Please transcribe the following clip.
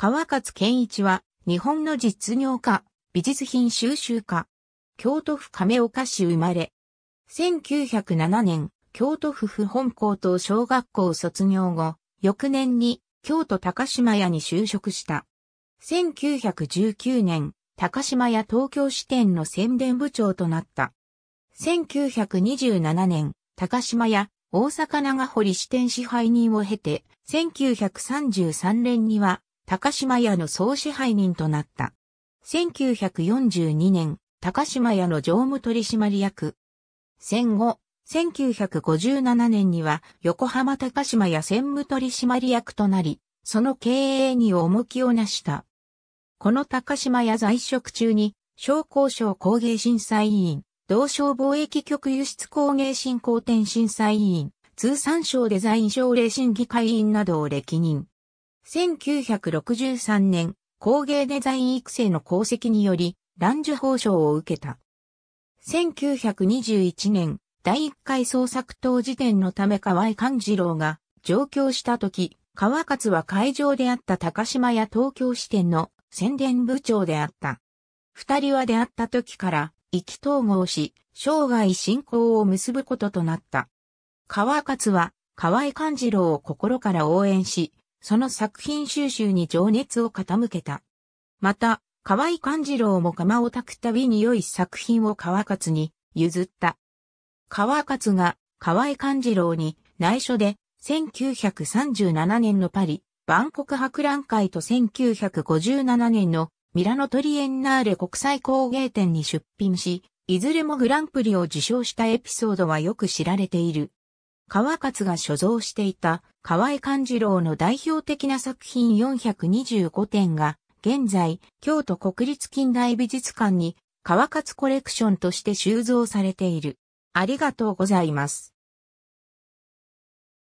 川勝健一は、日本の実業家、美術品収集家、京都府亀岡市生まれ。1907年、京都府府本高等小学校卒業後、翌年に京都高島屋に就職した。1919年、高島屋東京支店の宣伝部長となった。1927年、高島屋大阪長堀支店支配人を経て、1933年には高島屋の総支配人となった。1942年、高島屋の常務取締役。戦後、1957年には横浜高島屋専務取締役となり、その経営に重きをなした。この高島屋在職中に、商工省工芸審査委員、同省貿易局輸出工芸振興展審査委員、通産省デザイン省令審議会員などを歴任。1963年、工芸デザイン育成の功績により、ランジュを受けた。1921年、第1回創作当時点のため河合勘次郎が上京した時、川勝は会場であった高島屋東京支店の宣伝部長であった。二人は出会った時から意気統合し、生涯信仰を結ぶこととなった。川勝は河合勘次郎を心から応援し、その作品収集に情熱を傾けた。また、河合勘次郎も釜を炊くたびに良い作品を川勝に譲った。川勝が河合勘次郎に内緒で1937年のパリ、万国博覧会と1957年のミラノトリエンナーレ国際工芸展に出品し、いずれもグランプリを受賞したエピソードはよく知られている。川勝が所蔵していた河合勘次郎の代表的な作品425点が、現在、京都国立近代美術館に川勝コレクションとして収蔵されている。ありがとうございます。